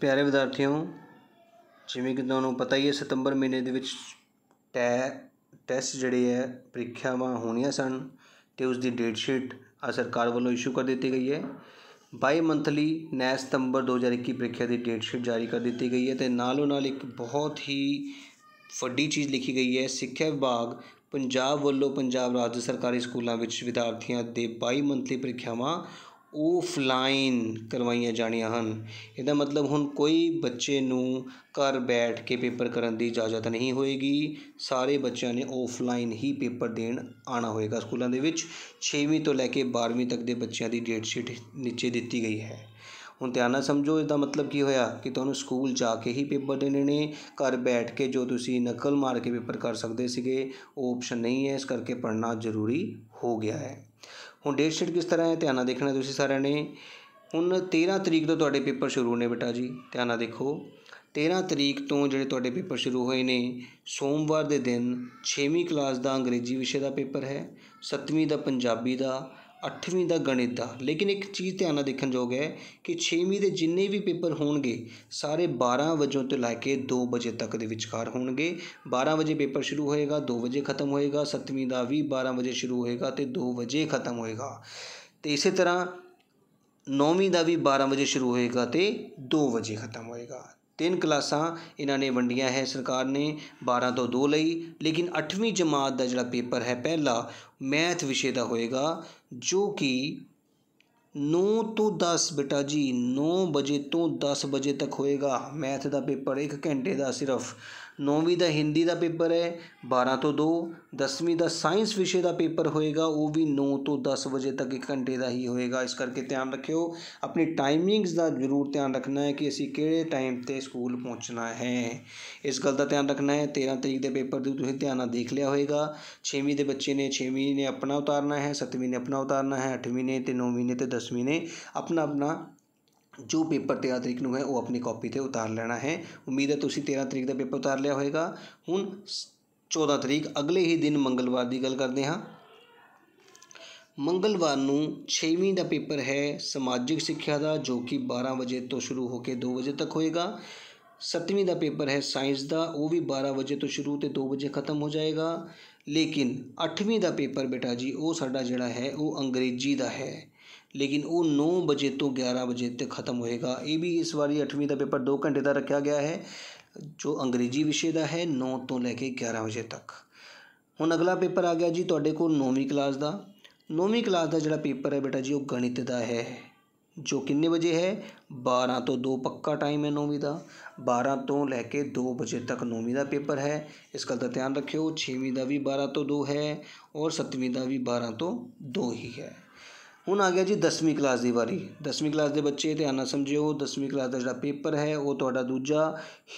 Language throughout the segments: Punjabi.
ਪਿਆਰੇ ਵਿਦਿਆਰਥੀਓ ਜਿਵੇਂ ਕਿ ਤੁਹਾਨੂੰ ਪਤਾ ਹੀ ਹੈ ਸਤੰਬਰ ਮਹੀਨੇ ਦੇ ਵਿੱਚ ਟੈ ਟੈਸਟ ਜਿਹੜੇ ਹੈ ਪ੍ਰੀਖਿਆਵਾਂ ਹੋਣੀਆਂ ਸਨ ਤੇ ਉਸ ਦੀ ਡੇਟ ਸ਼ੀਟ ਆ ਸਰਕਾਰ ਵੱਲੋਂ ਇਸ਼ੂ ਕਰ ਦਿੱਤੀ ਗਈ ਹੈ ਬਾਈ ਮੰਥਲੀ ਨੈ ਸਤੰਬਰ 2021 ਪ੍ਰੀਖਿਆ ਦੀ ਡੇਟ ਸ਼ੀਟ ਜਾਰੀ ਕਰ ਦਿੱਤੀ ਗਈ ਹੈ ਤੇ ਨਾਲੋਂ ਨਾਲ ਇੱਕ ਬਹੁਤ ਹੀ ਵੱਡੀ ਚੀਜ਼ ਲਿਖੀ ਗਈ ਹੈ ਸਿੱਖਿਆ ਵਿਭਾਗ ਪੰਜਾਬ ਵੱਲੋਂ ਪੰਜਾਬ ਰਾਜ ਦੇ ਸਰਕਾਰੀ ਸਕੂਲਾਂ ਵਿੱਚ ਵਿਦਿਆਰਥੀਆਂ ਦੇ 22 ਮੰਥਲੀ ਪ੍ਰੀਖਿਆਵਾਂ ਔਫਲਾਈਨ ਕਰਵਾਈਆਂ ਜਾਣੀਆਂ ਹਨ ਇਹਦਾ ਮਤਲਬ ਹੁਣ ਕੋਈ ਬੱਚੇ ਨੂੰ ਘਰ ਬੈਠ ਕੇ ਪੇਪਰ ਕਰਨ ਦੀ ਇਜਾਜ਼ਤ ਨਹੀਂ ਹੋਏਗੀ ਸਾਰੇ ਬੱਚਿਆਂ ਨੇ ਔਫਲਾਈਨ ਹੀ ਪੇਪਰ ਦੇਣ ਆਉਣਾ ਹੋਏਗਾ ਸਕੂਲਾਂ ਦੇ ਵਿੱਚ 6ਵੀਂ ਤੋਂ ਲੈ ਕੇ 12ਵੀਂ ਤੱਕ ਦੇ ਬੱਚਿਆਂ ਦੀ ਡੇਟ ਸ਼ੀਟ ਨੀਚੇ ਦਿੱਤੀ ਗਈ ਹੈ ਹੁਣ ਧਿਆਨ ਨਾਲ ਸਮਝੋ ਇਹਦਾ ਮਤਲਬ ਕੀ ਹੋਇਆ ਕਿ ਤੁਹਾਨੂੰ ਸਕੂਲ ਜਾ ਕੇ ਹੀ ਪੇਪਰ ਦੇਣੇ ਨੇ ਘਰ ਬੈਠ ਕੇ ਜੋ ਤੁਸੀਂ ਨਕਲ ਮਾਰ ਕੇ ਪੇਪਰ ਕਰ ਸਕਦੇ ਸੀਗੇ ਉਹ ਆਪਸ਼ਨ ਨਹੀਂ ਹੈ ਇਸ ਕਰਕੇ ਪੜ੍ਹਨਾ ਜ਼ਰੂਰੀ ਹੋ ਗਿਆ ਹੈ ਹੁਣ ਡੇਟ ਸ਼ੀਟ ਕਿਸ ਤਰ੍ਹਾਂ ਹੈ ਧਿਆਨ ਨਾਲ ਦੇਖਣਾ ਤੁਸੀਂ ਸਾਰਿਆਂ ਨੇ ਹੁਣ 13 ਤਰੀਕ ਤੋਂ ਤੁਹਾਡੇ ਪੇਪਰ ਸ਼ੁਰੂ ਨੇ ਬੇਟਾ ਜੀ ਧਿਆਨ ਨਾਲ ਦੇਖੋ 13 ਤਰੀਕ ਤੋਂ ਜਿਹੜੇ ਤੁਹਾਡੇ ਪੇਪਰ ਸ਼ੁਰੂ ਹੋਏ ਨੇ ਸੋਮਵਾਰ ਦੇ ਦਿਨ 6ਵੀਂ ਕਲਾਸ ਦਾ ਅੰਗਰੇਜ਼ੀ ਵਿਸ਼ੇ ਦਾ ਪੇਪਰ ਹੈ 7ਵੀਂ ਦਾ ਪੰਜਾਬੀ ਦਾ ਅੱਠਵੀਂ ਦਾ ਗਣਿਤ ਦਾ ਲੇਕਿਨ ਇੱਕ ਚੀਜ਼ ਧਿਆਨ ਨਾਲ ਦੇਖਣ ਯੋਗ ਹੈ ਕਿ ਛੇਵੀਂ ਦੇ ਜਿੰਨੇ ਵੀ ਪੇਪਰ ਹੋਣਗੇ ਸਾਰੇ 12 ਵਜੋਂ ਤੋਂ ਲੈ ਕੇ 2 ਵਜੇ ਤੱਕ ਦੇ ਵਿਚਕਾਰ ਹੋਣਗੇ 12 ਵਜੇ ਪੇਪਰ ਸ਼ੁਰੂ ਹੋਏਗਾ 2 ਵਜੇ ਖਤਮ ਹੋਏਗਾ 7ਵੀਂ ਦਾ ਵੀ 12 ਵਜੇ ਸ਼ੁਰੂ ਹੋਏਗਾ ਤੇ 2 ਵਜੇ ਖਤਮ ਹੋਏਗਾ ਤੇ ਇਸੇ ਤਰ੍ਹਾਂ 9ਵੀਂ ਦਾ ਵੀ 12 ਵਜੇ ਸ਼ੁਰੂ ਹੋਏਗਾ ਤੇ 2 ਵਜੇ ਖਤਮ ਹੋਏਗਾ ਤਿੰਨ ਕਲਾਸਾਂ ਇਹਨਾਂ ਨੇ ਵੰਡੀਆਂ ਹੈ ਸਰਕਾਰ ਨੇ 12 ਤੋਂ 2 ਲਈ ਲੇਕਿਨ 8ਵੀਂ ਜਮਾਤ ਦਾ ਜਿਹੜਾ ਪੇਪਰ ਹੈ ਪਹਿਲਾ ਮੈਥ ਵਿਸ਼ੇ ਦਾ ਹੋਏਗਾ ਜੋ ਕਿ 9 ਤੋਂ 10 ਬੇਟਾ ਜੀ 9 ਵਜੇ ਤੋਂ 10 ਵਜੇ ਤੱਕ ਹੋਏਗਾ ਮੈਥ ਦਾ ਪੇਪਰ 1 ਘੰਟੇ ਦਾ ਸਿਰਫ ਨੌਵੀਂ ਦਾ ਹਿੰਦੀ ਦਾ ਪੇਪਰ ਹੈ 12 ਤੋਂ 2 ਦਸਵੀਂ ਦਾ ਸਾਇੰਸ ਵਿਸ਼ੇ ਦਾ ਪੇਪਰ ਹੋਏਗਾ ਉਹ ਵੀ 9 ਤੋਂ 10 ਵਜੇ ਤੱਕ 1 ਘੰਟੇ ਦਾ ਹੀ ਹੋਏਗਾ ਇਸ ਕਰਕੇ ਧਿਆਨ ਰੱਖਿਓ ਆਪਣੀ ਟਾਈਮਿੰਗਸ ਦਾ ਜ਼ਰੂਰ ਧਿਆਨ ਰੱਖਣਾ ਹੈ ਕਿ ਅਸੀਂ ਕਿਹੜੇ ਟਾਈਮ ਤੇ ਸਕੂਲ ਪਹੁੰਚਣਾ ਹੈ ਇਸ ਗੱਲ ਦਾ ਧਿਆਨ ਰੱਖਣਾ ਹੈ 13 ਤਰੀਕ ਦੇ ਪੇਪਰ ਦੀ ਤੁਸੀਂ ਧਿਆਨ ਨਾਲ ਦੇਖ ਲਿਆ ਹੋਏਗਾ 6ਵੀਂ ਦੇ ਬੱਚੇ ਨੇ 6ਵੀਂ ਨੇ ਆਪਣਾ ਉਤਾਰਨਾ ਹੈ 7ਵੀਂ ਨੇ ਆਪਣਾ ਉਤਾਰਨਾ ਹੈ 8ਵੀਂ ਨੇ ਤੇ 9ਵੀਂ ਨੇ ਤੇ 10ਵੀਂ ਨੇ ਆਪਣਾ ਆਪਣਾ ਜੋ ਪੇਪਰ 13 ਤਰੀਕ ਨੂੰ ਹੈ ਉਹ ਆਪਣੀ ਕਾਪੀ ਤੇ ਉਤਾਰ ਲੈਣਾ ਹੈ ਉਮੀਦ ਹੈ ਤੁਸੀਂ 13 ਤਰੀਕ ਦਾ ਪੇਪਰ ਉਤਾਰ ਲਿਆ ਹੋਵੇਗਾ ਹੁਣ 14 ਤਰੀਕ ਅਗਲੇ ਹੀ ਦਿਨ ਮੰਗਲਵਾਰ ਦੀ ਗੱਲ ਕਰਦੇ ਹਾਂ ਮੰਗਲਵਾਰ ਨੂੰ 6ਵੀਂ ਦਾ ਪੇਪਰ ਹੈ ਸਮਾਜਿਕ ਸਿੱਖਿਆ ਦਾ ਜੋ ਕਿ 12 ਵਜੇ ਤੋਂ ਸ਼ੁਰੂ ਹੋ ਕੇ 2 ਵਜੇ ਤੱਕ ਹੋਏਗਾ 7ਵੀਂ ਦਾ ਪੇਪਰ ਹੈ ਸਾਇੰਸ ਦਾ ਉਹ ਵੀ 12 ਵਜੇ ਤੋਂ ਸ਼ੁਰੂ ਤੇ 2 ਵਜੇ ਖਤਮ ਹੋ ਜਾਏਗਾ ਲੇਕਿਨ 8ਵੀਂ ਦਾ ਪੇਪਰ ਬੇਟਾ ਜੀ ਉਹ ਸਾਡਾ ਜਿਹੜਾ ਹੈ ਉਹ ਅੰਗਰੇਜ਼ੀ ਦਾ ਹੈ लेकिन वो नौ बजे तो ग्यारह बजे तक ख़त्म होएगा ये भी इस बार अठवीं का पेपर दो घंटे का रखा गया है जो अंग्रेजी विषय का है नौ तो लैके ग्यारह बजे तक हूँ अगला पेपर आ गया जी थोड़े को नौवीं क्लास का नौवीं क्लास का जोड़ा पेपर है बेटा जी वो गणित का है जो कि बजे है बारह तो दो पक्का टाइम है नौवीं का बारह तो लैके दो बजे तक नौवीं का पेपर है इस गल का ध्यान रखियो छेवीं का भी बारह तो दो है और सत्तवीं का भी बारह तो दो ही है ਹੁਣ ਆ ਗਿਆ ਜੀ 10ਵੀਂ ਕਲਾਸ ਦੀ ਵਾਰੀ 10ਵੀਂ ਕਲਾਸ ਦੇ ਬੱਚੇ ਧਿਆਨ ਨਾਲ ਸਮਝਿਓ 10ਵੀਂ ਕਲਾਸ ਦਾ ਜਿਹੜਾ ਪੇਪਰ ਹੈ ਉਹ ਤੁਹਾਡਾ ਦੂਜਾ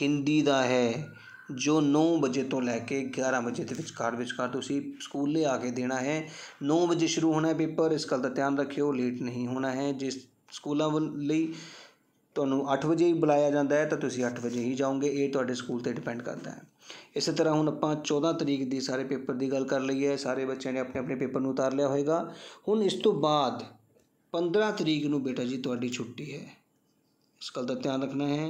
ਹਿੰਦੀ ਦਾ ਹੈ ਜੋ 9 ਵਜੇ ਤੋਂ ਲੈ ਕੇ 11 ਵਜੇ ਦੇ ਵਿਚਕਾਰ ਵਿਚਕਾਰ ਤੁਸੀਂ ਸਕੂਲ ਲੈ ਆ ਕੇ ਦੇਣਾ ਹੈ 9 ਵਜੇ ਸ਼ੁਰੂ ਹੋਣਾ ਹੈ ਪੇਪਰ ਇਸ ਕਲ ਦਾ ਧਿਆਨ ਰੱਖਿਓ ਲੇਟ ਨਹੀਂ ਹੋਣਾ ਹੈ ਜਿਸ ਸਕੂਲਾਂ ਲਈ ਤੁਹਾਨੂੰ 8 ਵਜੇ ਹੀ ਬੁਲਾਇਆ ਜਾਂਦਾ ਹੈ ਤਾਂ ਤੁਸੀਂ 8 ਵਜੇ ਹੀ ਜਾਓਗੇ ਇਹ ਤੁਹਾਡੇ ਸਕੂਲ ਤੇ ਡਿਪੈਂਡ ਕਰਦਾ ਹੈ ਇਸੇ ਤਰ੍ਹਾਂ ਹੁਣ ਆਪਾਂ 14 ਤਰੀਕ ਦੀ ਸਾਰੇ ਪੇਪਰ ਦੀ ਗੱਲ ਕਰ ਲਈ ਹੈ ਸਾਰੇ ਬੱਚਿਆਂ ਨੇ ਆਪਣੇ ਆਪਣੇ ਪੇਪਰ ਨੂੰ ਉਤਾਰ ਲਿਆ ਹੋਵੇਗਾ ਹੁਣ ਇਸ ਤੋਂ ਬਾਅਦ 15 ਤਰੀਕ ਨੂੰ ਬੇਟਾ ਜੀ ਤੁਹਾਡੀ ਛੁੱਟੀ ਹੈ ਇਸ ਗੱਲ ਦਾ ਧਿਆਨ ਰੱਖਣਾ ਹੈ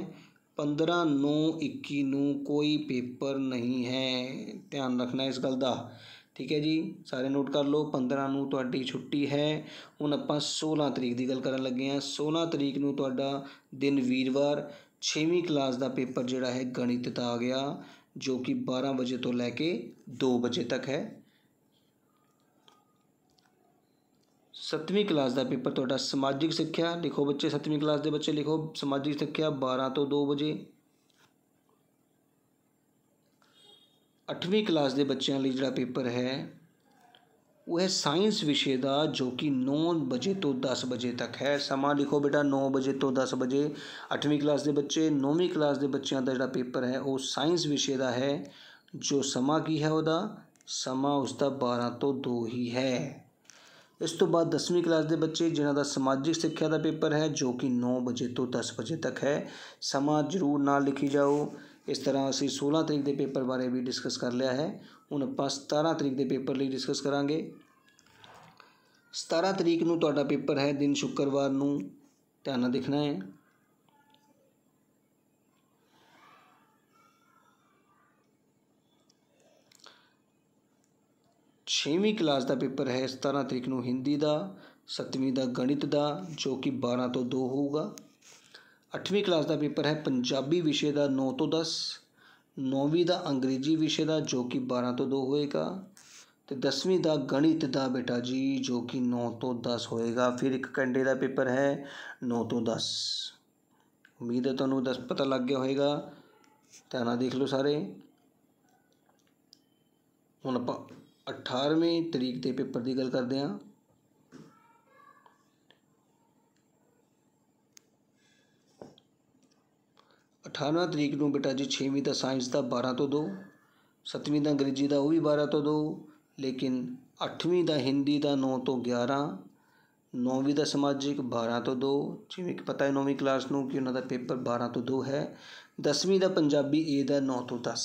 15 9 21 ਨੂੰ ਕੋਈ ਪੇਪਰ ਨਹੀਂ ਹੈ ਧਿਆਨ ਰੱਖਣਾ ਇਸ ਗੱਲ ਦਾ ਠੀਕ ਹੈ ਜੀ ਸਾਰੇ ਨੋਟ ਕਰ ਲਓ 15 ਨੂੰ ਤੁਹਾਡੀ ਛੁੱਟੀ ਹੈ ਹੁਣ ਆਪਾਂ 16 ਤਰੀਕ ਦੀ ਗੱਲ ਕਰਨ ਲੱਗੇ ਹਾਂ 16 ਤਰੀਕ ਨੂੰ ਤੁਹਾਡਾ ਦਿਨ ਵੀਰਵਾਰ 6ਵੀਂ ਕਲਾਸ ਦਾ ਪੇਪਰ ਜਿਹੜਾ ਹੈ ਗਣਿਤ ਦਾ ਆ ਗਿਆ ਜੋ ਕਿ 12 ਵਜੇ ਤੋਂ ਲੈ ਕੇ 2 ਵਜੇ ਤੱਕ ਹੈ 7ਵੀਂ ਕਲਾਸ ਦਾ ਪੇਪਰ ਤੁਹਾਡਾ ਸਮਾਜਿਕ ਸਿੱਖਿਆ ਲਿਖੋ ਬੱਚੇ 7ਵੀਂ ਕਲਾਸ ਦੇ ਬੱਚੇ ਲਿਖੋ ਸਮਾਜਿਕ ਸਿੱਖਿਆ 12 ਤੋਂ 2 ਵਜੇ 8ਵੀਂ ਕਲਾਸ ਦੇ ਬੱਚਿਆਂ ਲਈ ਜਿਹੜਾ ਪੇਪਰ ਹੈ वह साइंस विषय का जो कि नौ बजे तो दस बजे तक है समा लिखो बेटा नौ बजे तो दस बजे अठवीं क्लास के बच्चे नौवीं क्लास के बच्चों का जोड़ा पेपर है वह साइंस विषय का है जो समा की है वह समा उसका बारह तो दो ही है इस तो बाद दसवीं क्लास के बच्चे जिन्हों का समाजिक सिक्ख्या का पेपर है जो कि नौ बजे तो दस बजे तक है समा जरूर ना लिखी जाओ ਇਸ ਤਰ੍ਹਾਂ ਅਸੀਂ 16 ਤਰੀਕ ਦੇ ਪੇਪਰ ਬਾਰੇ ਵੀ ਡਿਸਕਸ ਕਰ ਲਿਆ ਹੈ ਹੁਣ ਆਪਾਂ 17 ਤਰੀਕ ਦੇ ਪੇਪਰ ਲਈ ਡਿਸਕਸ ਕਰਾਂਗੇ 17 ਤਰੀਕ ਨੂੰ ਤੁਹਾਡਾ ਪੇਪਰ ਹੈ ਦਿਨ ਸ਼ੁੱਕਰਵਾਰ ਨੂੰ ਧਿਆਨ ਨਾਲ ਦੇਖਣਾ ਹੈ ਛੇਵੀਂ ਕਲਾਸ ਦਾ ਪੇਪਰ ਹੈ 17 ਤਰੀਕ ਨੂੰ ਹਿੰਦੀ ਦਾ 7ਵੀਂ ਦਾ ਗਣਿਤ ਦਾ ਜੋ ਕਿ 12 ਤੋਂ 2 ਹੋਊਗਾ ਅੱਠਵੀਂ ਕਲਾਸ ਦਾ ਪੇਪਰ ਹੈ ਪੰਜਾਬੀ ਵਿਸ਼ੇ ਦਾ 9 ਤੋਂ 10 ਨੌਵੀਂ ਦਾ ਅੰਗਰੇਜ਼ੀ ਵਿਸ਼ੇ ਦਾ ਜੋ ਕਿ 12 ਤੋਂ 2 ਹੋਏਗਾ ਤੇ 10ਵੀਂ ਦਾ ਗਣਿਤ ਦਾ ਬੇਟਾ ਜੀ ਜੋ ਕਿ 9 ਤੋਂ 10 ਹੋਏਗਾ ਫਿਰ ਇੱਕ ਕੰਡੇ ਦਾ ਪੇਪਰ ਹੈ 9 ਤੋਂ 10 ਉਮੀਦ ਹੈ ਤੁਹਾਨੂੰ 10 ਪਤਾ ਲੱਗ ਗਿਆ ਹੋਏਗਾ ਧਿਆਨ ਦੇਖ ਲਓ ਸਾਰੇ ਹੁਣ ਆਪਾਂ 18ਵੇਂ ਤਰੀਕ ਦੇ ਪੇਪਰ ਦੀ ਗੱਲ ਕਰਦੇ ਹਾਂ 18 ਤਰੀਕ ਨੂੰ ਬੇਟਾ ਜੀ 6ਵੀਂ ਦਾ ਸਾਇੰਸ ਦਾ 12 ਤੋਂ 2 7ਵੀਂ ਦਾ ਅੰਗਰੇਜ਼ੀ ਦਾ ਉਹ ਵੀ 12 ਤੋਂ 2 ਲੇਕਿਨ 8ਵੀਂ ਦਾ ਹਿੰਦੀ ਦਾ 9 ਤੋਂ 11 9ਵੀਂ ਦਾ ਸਮਾਜਿਕ 12 ਤੋਂ 2 ਜਿਵੇਂ ਕਿ ਪਤਾ ਹੈ 9ਵੀਂ ਕਲਾਸ ਨੂੰ ਕਿ ਉਹਨਾਂ ਦਾ ਪੇਪਰ 12 ਤੋਂ 2 ਹੈ 10ਵੀਂ ਦਾ ਪੰਜਾਬੀ A ਦਾ 9 ਤੋਂ 10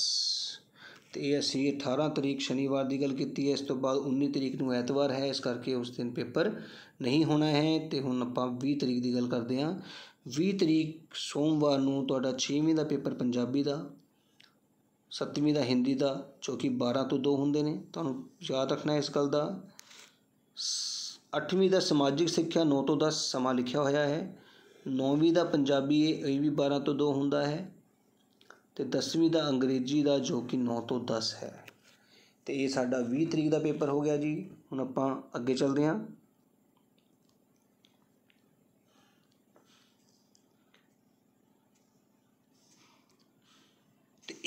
ਤੇ ਇਹ ਅਸੀਂ 18 ਤਰੀਕ ਸ਼ਨੀਵਾਰ ਦੀ ਗੱਲ ਕੀਤੀ ਹੈ ਇਸ ਤੋਂ ਬਾਅਦ 19 ਤਰੀਕ ਨੂੰ ਐਤਵਾਰ ਹੈ ਇਸ ਕਰਕੇ ਉਸ ਦਿਨ ਪੇਪਰ ਨਹੀਂ ਹੋਣਾ ਹੈ ਤੇ ਹੁਣ ਆਪਾਂ 20 ਤਰੀਕ ਦੀ ਗੱਲ ਕਰਦੇ ਹਾਂ 20 ਤਰੀਕ ਸੋਮਵਾਰ ਨੂੰ ਤੁਹਾਡਾ 6ਵੀਂ ਦਾ ਪੇਪਰ ਪੰਜਾਬੀ ਦਾ 7ਵੀਂ ਦਾ ਹਿੰਦੀ ਦਾ ਜੋ ਕਿ 12 ਤੋਂ 2 ਹੁੰਦੇ ਨੇ ਤੁਹਾਨੂੰ ਯਾਦ ਰੱਖਣਾ ਇਸ ਗੱਲ ਦਾ 8ਵੀਂ ਦਾ ਸਮਾਜਿਕ ਸਿੱਖਿਆ 9 ਤੋਂ 10 ਸਮਾਂ ਲਿਖਿਆ ਹੋਇਆ ਹੈ 9ਵੀਂ ਦਾ ਪੰਜਾਬੀ ਇਹ ਵੀ 12 ਤੋਂ 2 ਹੁੰਦਾ ਹੈ ਤੇ 10ਵੀਂ ਦਾ ਅੰਗਰੇਜ਼ੀ ਦਾ ਜੋ ਕਿ 9 ਤੋਂ 10 ਹੈ ਤੇ ਇਹ ਸਾਡਾ 20 ਤਰੀਕ ਦਾ ਪੇਪਰ ਹੋ ਗਿਆ ਜੀ ਹੁਣ ਆਪਾਂ ਅੱਗੇ ਚੱਲਦੇ ਹਾਂ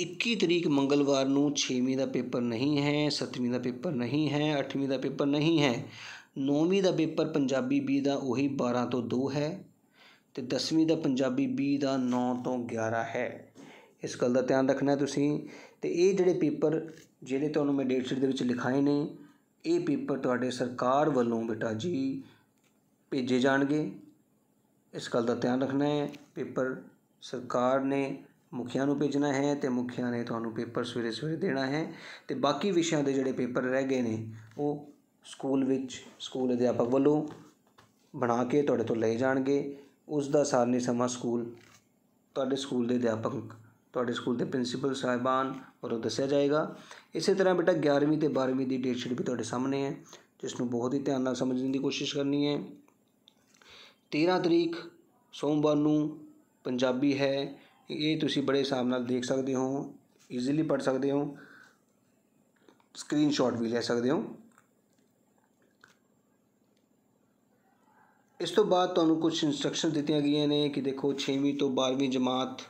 21 ਤਰੀਕ ਮੰਗਲਵਾਰ ਨੂੰ 6ਵੀਂ ਦਾ ਪੇਪਰ ਨਹੀਂ ਹੈ 7ਵੀਂ ਦਾ ਪੇਪਰ ਨਹੀਂ ਹੈ 8ਵੀਂ ਦਾ ਪੇਪਰ ਨਹੀਂ ਹੈ 9ਵੀਂ ਦਾ ਪੇਪਰ ਪੰਜਾਬੀ B ਦਾ ਉਹੀ 12 ਤੋਂ 2 ਹੈ ਤੇ 10ਵੀਂ ਦਾ ਪੰਜਾਬੀ B ਦਾ 9 ਤੋਂ 11 ਹੈ ਇਸ ਗੱਲ ਦਾ ਧਿਆਨ ਰੱਖਣਾ ਤੁਸੀਂ ਤੇ ਇਹ ਜਿਹੜੇ ਪੇਪਰ ਜਿਹੜੇ ਤੁਹਾਨੂੰ ਮੈਂ ਡੇਟ ਸ਼ੀਟ ਦੇ ਵਿੱਚ ਲਿਖਾਏ ਨੇ ਇਹ ਪੇਪਰ ਤੁਹਾਡੇ ਸਰਕਾਰ ਵੱਲੋਂ ਬੇਟਾ ਜੀ ਭੇਜੇ ਜਾਣਗੇ ਇਸ ਗੱਲ ਦਾ ਧਿਆਨ ਰੱਖਣਾ ਹੈ ਪੇਪਰ ਸਰਕਾਰ ਨੇ ਮੁਖੀਆਂ ਨੂੰ ਭੇਜਣਾ ਹੈ ਤੇ ਮੁਖੀਆਂ ਨੇ ਤੁਹਾਨੂੰ ਪੇਪਰ ਸਵੇਰੇ ਸਵੇਰੇ ਦੇਣਾ ਹੈ ਤੇ ਬਾਕੀ ਵਿਸ਼ਿਆਂ ਦੇ ਜਿਹੜੇ ਪੇਪਰ ਰਹਿ ਗਏ ਨੇ ਉਹ ਸਕੂਲ ਵਿੱਚ ਸਕੂਲ ਅਧਿਆਪਕ ਵੱਲੋਂ ਬਣਾ ਕੇ ਤੁਹਾਡੇ ਤੋਂ ਲਏ ਜਾਣਗੇ ਉਸ ਦਾ ਸਾਰਨੀ ਸਮਾਂ ਸਕੂਲ ਤੁਹਾਡੇ ਸਕੂਲ ਦੇ ਅਧਿਆਪਕ ਤੁਹਾਡੇ ਸਕੂਲ ਦੇ ਪ੍ਰਿੰਸੀਪਲ ਸਾਹਿਬਾਨ ਉਹ ਦੱਸਿਆ ਜਾਏਗਾ ਇਸੇ ਤਰ੍ਹਾਂ ਬੇਟਾ 11ਵੀਂ ਤੇ 12ਵੀਂ ਦੀ ਡੇਟ ਸ਼ੀਟ ਵੀ ਤੁਹਾਡੇ ਸਾਹਮਣੇ ਹੈ ਜਿਸ ਨੂੰ ਬਹੁਤ ਹੀ ਧਿਆਨ ਨਾਲ ਸਮਝਣ ਦੀ ਕੋਸ਼ਿਸ਼ ਕਰਨੀ ਹੈ 13 ਤਰੀਕ ਸੋਮਵਾਰ ਨੂੰ ਪੰਜਾਬੀ ਹੈ ਇਹ ਤੁਸੀਂ ਬੜੇ ਹਿਸਾਬ ਨਾਲ ਦੇਖ ਸਕਦੇ ਹੋ ਈਜ਼ੀਲੀ ਪੜ ਸਕਦੇ ਹੋ ਸਕਰੀਨਸ਼ਾਟ ਵੀ ਲੈ ਸਕਦੇ ਹੋ ਇਸ ਤੋਂ ਬਾਅਦ ਤੁਹਾਨੂੰ ਕੁਝ ਇਨਸਟਰਕਸ਼ਨ ਦਿੱਤੀਆਂ ਗਈਆਂ ਨੇ ਕਿ ਦੇਖੋ 6ਵੀਂ ਤੋਂ 12ਵੀਂ ਜਮਾਤ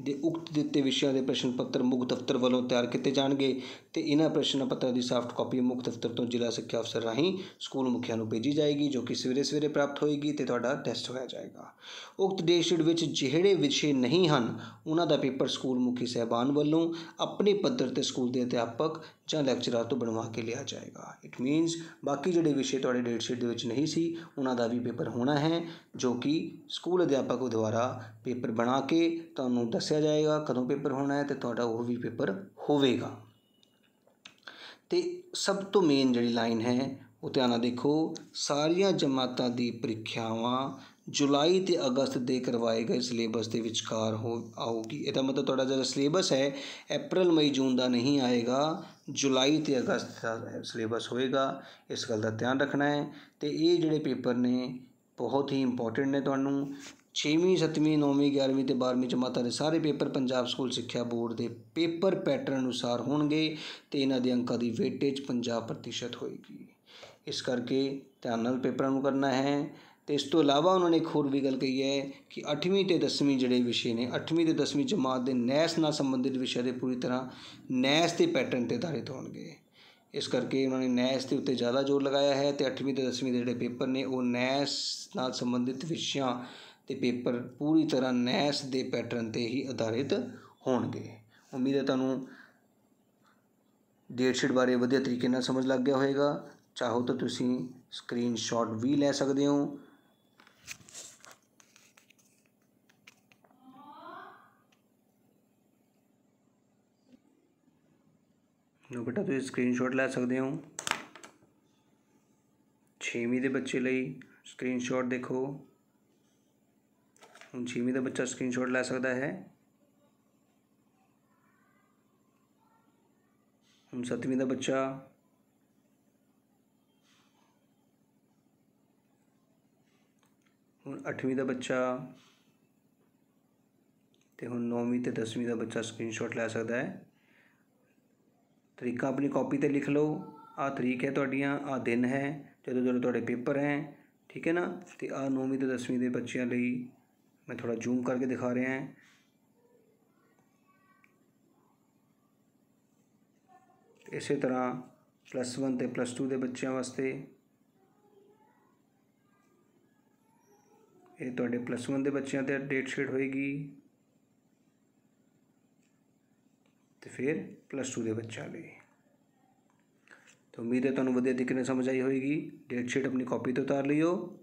ਦੇ ਉਕਤ ਦਿੱਤੇ ਵਿਸ਼ਿਆਂ ਦੇ ਪ੍ਰਸ਼ਨ ਪੱਤਰ ਮੁੱਖ ਦਫ਼ਤਰ ਵੱਲੋਂ ਤਿਆਰ ਕੀਤੇ ਜਾਣਗੇ ਤੇ ਇਹਨਾਂ ਪ੍ਰਸ਼ਨ ਪੱਤਰਾਂ ਦੀ ਸਾਫਟ ਕਾਪੀ ਮੁੱਖ ਦਫ਼ਤਰ ਤੋਂ ਜ਼ਿਲ੍ਹਾ ਸਿੱਖਿਆ ਅਫਸਰ ਰਾਹੀਂ ਸਕੂਲ ਮੁਖੀਆਂ ਨੂੰ ਭੇਜੀ ਜਾਏਗੀ ਜੋ ਕਿ ਸਵੇਰੇ ਸਵੇਰੇ ਪ੍ਰਾਪਤ ਹੋਏਗੀ ਤੇ ਤੁਹਾਡਾ ਟੈਸਟ ਹੋਇਆ ਜਾਏਗਾ ਉਕਤ ਡੇਟਸ਼ੀਟ ਸ਼ੀਟ ਵਿੱਚ ਜਿਹੜੇ ਵਿਸ਼ੇ ਨਹੀਂ ਹਨ ਉਹਨਾਂ ਦਾ ਪੇਪਰ ਸਕੂਲ ਮੁਖੀ ਸਹਿਬਾਨ ਵੱਲੋਂ ਆਪਣੇ ਪੱਧਰ ਤੇ ਸਕੂਲ ਦੇ ਅਧਿਆਪਕ ਜਾਂ ਲੈਕਚਰਰ ਤੋਂ ਬਣਵਾ ਕੇ ਲਿਆ ਜਾਏਗਾ ਇਟ ਮੀਨਸ ਬਾਕੀ ਜਿਹੜੇ ਵਿਸ਼ੇ ਤੁਹਾਡੇ ਡੇਟ ਸ਼ੀਟ ਦੇ ਵਿੱਚ ਨਹੀਂ ਸੀ ਉਹਨਾਂ ਦਾ ਵੀ ਪੇਪਰ ਹੋਣਾ ਹੈ ਜੋ ਕਿ ਸਕੂਲ ਅਧਿਆਪਕ ਦੁਆਰਾ ਪੇਪਰ ਬਣਾ ਕੇ ਤੁਹਾਨੂੰ ਦੱਸਿਆ ਜਾਏਗਾ ਕਦੋਂ ਪੇਪਰ ਹੋਣਾ ਹੈ ਤੇ ਤੁਹਾਡਾ ਉਹ ਵੀ ਪੇਪਰ ਹੋਵੇਗਾ ਤੇ ਸਭ ਤੋਂ ਮੇਨ ਜਿਹੜੀ ਲਾਈਨ ਹੈ ਉਹ ਧਿਆਨ ਨਾਲ ਦੇਖੋ ਸਾਰੀਆਂ ਜਮਾਤਾਂ ਦੀ ਪ੍ਰੀਖਿਆਵਾਂ ਜੁਲਾਈ ਤੇ ਅਗਸਤ ਦੇ ਕਰਵਾਏ ਗਏ ਸਿਲੇਬਸ ਦੇ ਵਿਚਕਾਰ ਹੋ ਆਊਗੀ ਇਹਦਾ ਮਤਲਬ ਤੁਹਾਡਾ ਜਿਹੜਾ ਸਿਲੇਬਸ ਹੈ ਅਪ੍ਰੈਲ ਮਈ ਜੂਨ ਦਾ ਨਹੀਂ ਆਏਗਾ ਜੁਲਾਈ ਤੇ ਅਗਸਤ ਦਾ ਸਿਲੇਬਸ ਹੋਏਗਾ ਇਸ ਗੱਲ ਦਾ ਧਿਆਨ ਰੱਖਣਾ ਹੈ ਤੇ ਇਹ ਜਿਹੜੇ ਪੇਪਰ ਨੇ ਬਹੁਤ ਹੀ ਇੰਪੋਰਟੈਂਟ ਨੇ ਤੁਹਾਨੂੰ ਛੇਵੀਂ ਸੱਤਵੀਂ ਨੌਵੀਂ ਗਿਆਰਵੀਂ ਤੇ ਬਾਰਵੀਂ ਜਮਾਤਾਂ ਦੇ ਸਾਰੇ ਪੇਪਰ ਪੰਜਾਬ ਸਕੂਲ ਸਿੱਖਿਆ ਬੋਰਡ ਦੇ ਪੇਪਰ ਪੈਟਰਨ ਅਨੁਸਾਰ ਹੋਣਗੇ ਤੇ ਇਹਨਾਂ ਦੇ ਅੰਕਾਂ ਦੀ ਵੇਟੇਜ 50% ਹੋਏਗੀ ਇਸ ਕਰਕੇ ਧਿਆਨ ਨਾਲ ਪੇਪਰਾਂ ਨੂੰ ਕਰਨਾ ਹੈ ਤੇ ਇਸ ਤੋਂ ਇਲਾਵਾ ਉਹਨਾਂ ਨੇ ਇੱਕ ਹੋਰ ਵੀ ਗੱਲ ਕਹੀ ਹੈ ਕਿ 8ਵੀਂ ਤੇ 10ਵੀਂ ਜਿਹੜੇ ਵਿਸ਼ੇ ਨੇ 8ਵੀਂ ਤੇ 10ਵੀਂ ਜਮਾਤ ਦੇ ਨੈਸ ਨਾਲ ਸੰਬੰਧਿਤ ਵਿਸ਼ੇ ਦੇ ਪੂਰੀ ਤਰ੍ਹਾਂ ਨੈਸ ਦੇ ਪੈਟਰਨ ਤੇ ਆਧਾਰਿਤ ਹੋਣਗੇ ਇਸ ਕਰਕੇ ਉਹਨਾਂ ਨੇ ਨੈਸ ਦੇ ਉੱਤੇ ਜ਼ਿਆਦਾ ਜ਼ੋਰ ਲਗਾਇਆ ਹੈ ਤੇ 8ਵੀਂ ਤੇ 10ਵੀਂ ਦੇ ਜਿਹੜੇ ਪੇਪਰ ਨੇ ਉਹ ਨੈਸ ਨਾਲ ਸੰਬੰਧਿਤ ਵਿਸ਼ਿਆਂ ਤੇ ਪੇਪਰ ਪੂਰੀ ਤਰ੍ਹਾਂ ਨੈਸ ਦੇ ਪੈਟਰਨ 'ਤੇ ਹੀ ਆਧਾਰਿਤ ਹੋਣਗੇ ਉਮੀਦ ਹੈ ਤੁਹਾਨੂੰ ਡੇਟ ਸ਼ੀਟ ਬਾਰੇ ਵਧੀਆ ਤਰੀਕੇ ਨਾਲ ਸਮਝ ਲੱਗ ਗਿਆ ਹੋਵੇਗਾ ਚਾਹੋ ਤਾਂ ਤੁਸੀਂ ਸਕਰੀਨਸ਼ਾਟ ਵੀ ਲੈ ਸਕਦੇ ਹੋ ਨੋ ਬੇਟਾ ਤੁਸੀਂ ਸਕਰੀਨਸ਼ਾਟ ਲੈ ਸਕਦੇ ਹੋ 6ਵੀਂ ਦੇ ਬੱਚੇ ਲਈ ਸਕਰੀਨਸ਼ਾਟ ਦੇਖੋ ਜਿਵੇਂ ਦਾ ਬੱਚਾ ਸਕਰੀਨਸ਼ਾਟ ਲੈ ਸਕਦਾ ਹੈ ਹੁਣ 7ਵੀਂ ਦਾ ਬੱਚਾ ਹੁਣ 8ਵੀਂ ਦਾ ਬੱਚਾ ਤੇ ਹੁਣ 9ਵੀਂ ਤੇ 10ਵੀਂ ਦਾ ਬੱਚਾ ਸਕਰੀਨਸ਼ਾਟ ਲੈ ਸਕਦਾ ਹੈ ਤਰੀਕਾ ਆਪਣੀ ਕਾਪੀ ਤੇ ਲਿਖ ਲਓ ਆ ਤਰੀਕ ਹੈ ਤੁਹਾਡੀਆਂ ਆ ਦਿਨ ਹੈ ਜਦੋਂ ਜਦੋਂ ਤੁਹਾਡੇ ਪੇਪਰ ਹੈ ਠੀਕ ਹੈ ਨਾ ਤੇ ਆ 9ਵੀਂ ਤੇ 10ਵੀਂ ਦੇ ਬੱਚਿਆਂ ਲਈ मैं थोड़ा जूम करके दिखा रहे हैं ਇਸੇ ਤਰ੍ਹਾਂ ਪਲੱਸ 1 ਤੇ ਪਲੱਸ 2 ਦੇ ਬੱਚਿਆਂ ਵਾਸਤੇ ਇਹ ਤੁਹਾਡੇ ਪਲੱਸ 1 ਦੇ ਬੱਚਿਆਂ ਤੇ ਡੇਟ ਸ਼ੀਟ ਹੋਏਗੀ ਤੇ ਫਿਰ ਪਲੱਸ 2 ਦੇ ਬੱਚਿਆਂ ਲਈ ਤਾਂ ਉਮੀਦ ਹੈ ਤੁਹਾਨੂੰ ਵਧੀਆ ਤਰੀਕੇ ਨਾਲ ਸਮਝ ਆਈ ਹੋਏਗੀ ਡੇਟ ਸ਼ੀਟ ਆਪਣੀ ਕਾਪੀ ਤੋਂ ਉਤਾਰ ਲਿਓ